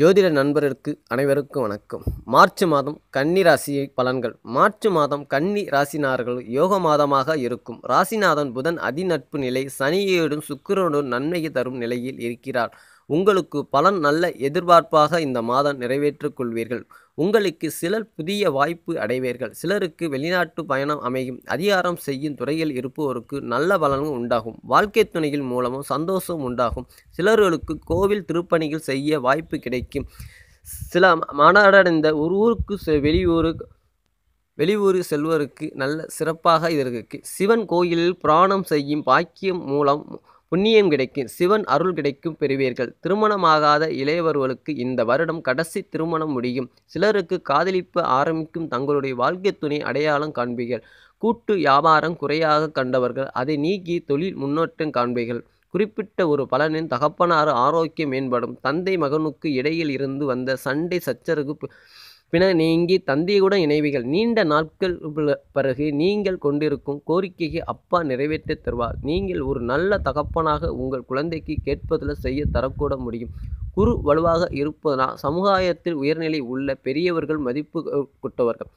ஜோதிட நண்பர்களுக்கு அனைவருக்கும் வணக்கம் மார்ச் மாதம் கன்னி ராசி பலன்கள் மார்ச் மாதம் கன்னி ராசினார்கள் யோக மாதமாக இருக்கும் ராசிநாதன் புதன் அதிநட்பு நிலை சனியோடும் சுக்கிரனுடன் நன்மையை தரும் நிலையில் இருக்கிறார் உங்களுக்கு பலன் நல்ல எதிர்பார்ப்பாக இந்த மாதம் நிறைவேற்றிக் கொள்வீர்கள் உங்களுக்கு சிலர் புதிய வாய்ப்பு அடைவீர்கள் சிலருக்கு வெளிநாட்டு பயணம் அமையும் அதிகாரம் செய்யும் துறையில் இருப்போருக்கு நல்ல பலனும் உண்டாகும் வாழ்க்கை துணையில் மூலமும் சந்தோஷம் உண்டாகும் சிலர்களுக்கு கோவில் திருப்பணிகள் செய்ய வாய்ப்பு கிடைக்கும் சில மனடடைந்த ஒரு ஊருக்கு வெளியூரு வெளியூர் செல்வருக்கு நல்ல சிறப்பாக இருக்கு சிவன் கோயிலில் பிராணம் செய்யும் பாக்கியம் மூலம் புண்ணியம் கிடைக்கும் சிவன் அருள் கிடைக்கும் பெறுவீர்கள் திருமணமாகாத இளையவர்களுக்கு இந்த வருடம் கடைசி திருமணம் முடியும் சிலருக்கு காதலிப்பு ஆரம்பிக்கும் தங்களுடைய வாழ்க்கை துணை அடையாளம் காண்பீர்கள் கூட்டு வியாபாரம் குறையாக கண்டவர்கள் அதை நீக்கி தொழில் முன்னேற்றம் காண்பீர்கள் குறிப்பிட்ட ஒரு பலனின் தகப்பனாறு ஆரோக்கியம் மேம்படும் தந்தை மகனுக்கு இடையில் இருந்து வந்த சண்டை சச்சரவு பின நீங்கி தந்தியுடன் இணைவீர்கள் நீண்ட நாட்கள் பிறகு நீங்கள் கொண்டிருக்கும் கோரிக்கையை அப்பா நிறைவேற்றி தருவார் நீங்கள் ஒரு நல்ல தகப்பனாக உங்கள் குழந்தைக்கு கேட்பதில் செய்ய தரக்கூட முடியும் குரு வலுவாக இருப்பதனால் சமுதாயத்தில் உயர்நிலை உள்ள பெரியவர்கள் மதிப்பு கொட்டவர்கள்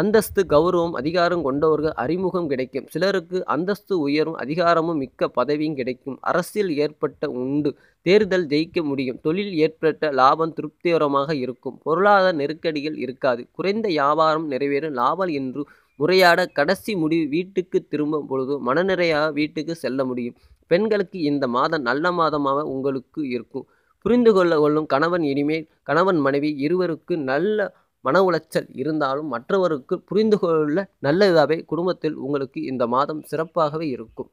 அந்தஸ்து கௌரவம் அதிகாரம் கொண்டவர்கள் அறிமுகம் கிடைக்கும் சிலருக்கு அந்தஸ்து உயரும் அதிகாரமும் மிக்க பதவியும் கிடைக்கும் அரசியல் ஏற்பட்ட உண்டு தேர்தல் ஜெயிக்க முடியும் தொழில் ஏற்பட்ட லாபம் திருப்திகரமாக இருக்கும் பொருளாதார நெருக்கடிகள் இருக்காது குறைந்த வியாபாரம் நிறைவேறும் லாபம் என்று முறையாட கடைசி முடிவு வீட்டுக்கு திரும்பும் பொழுது மனநிறையாக வீட்டுக்கு செல்ல முடியும் பெண்களுக்கு இந்த மாதம் நல்ல மாதமாக உங்களுக்கு இருக்கும் புரிந்து கொள்ள கொள்ளும் கணவன் இனிமேல் கணவன் மனைவி இருவருக்கு நல்ல மன உளைச்சல் இருந்தாலும் மற்றவருக்கு புரிந்து கொள்ள நல்ல இதாகவே குடும்பத்தில் உங்களுக்கு இந்த மாதம் சிறப்பாகவே இருக்கும்